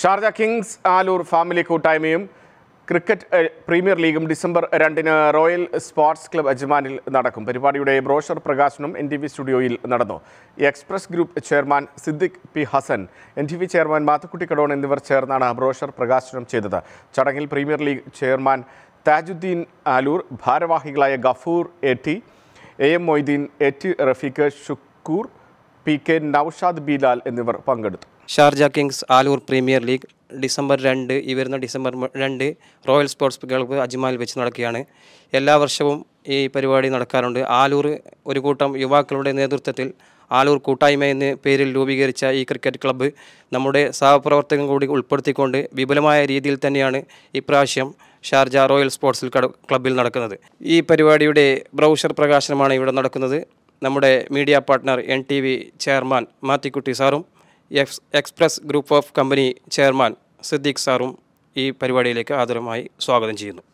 Sharjah Kings Aloor family കൂട്ടായ്മയും cricket premier ലീഗും December രണ്ടിന് റോയൽ സ്പോർട്സ് ക്ലബ് അജ്മാനിൽ നടക്കും പരിപാടിയുടെ ബ്രോഷർ പ്രകാശനം എൻ ടി വി സ്റ്റുഡിയോയിൽ നടന്നു Express Group chairman Siddique P Hassan N T V chairman Mathukutty Kadon എന്നിവർ ചേർന്നാണ് ബ്രോഷർ പ്രകാശനം ചെയ്തത് ചടങ്ങിൽ premier league chairman Thajudheen Aloor ഭാരവാഹികളായ Gafoor A T A M Moideen A T Rafeeq Shukoor P K Noushad Bilal എന്നിവർ പങ്കെടുത്തു Sharjah Kings Aloor premier league December രണ്ട് ഈ വരുന്ന ഡിസംബർ രണ്ട് റോയൽ സ്പോർട്സ് ക്ലബ്ബ് അജ്മാൽ വെച്ച് നടക്കുകയാണ് എല്ലാ വർഷവും ഈ പരിപാടി നടക്കാറുണ്ട് ആലൂർ ഒരു കൂട്ടം യുവാക്കളുടെ നേതൃത്വത്തിൽ ആലൂർ കൂട്ടായ്മ എന്ന പേരിൽ രൂപീകരിച്ച ഈ ക്രിക്കറ്റ് ക്ലബ്ബ് നമ്മുടെ സഹപ്രവർത്തകൻ കൂടി ഉൾപ്പെടുത്തിക്കൊണ്ട് വിപുലമായ രീതിയിൽ തന്നെയാണ് ഇപ്രാവശ്യം ഷാർജ റോയൽ സ്പോർട്സിൽ ക്ലബ്ബിൽ നടക്കുന്നത് ഈ പരിപാടിയുടെ ബ്രൗഷർ പ്രകാശനമാണ് ഇവിടെ നടക്കുന്നത് നമ്മുടെ media partner N T V chairman Mathikutty സാറും ex express group of company chairman Siddique സാറും ഈ പരിപാടിയിലേക്ക് ആദരമായി സ്വാഗതം ചെയ്യുന്നു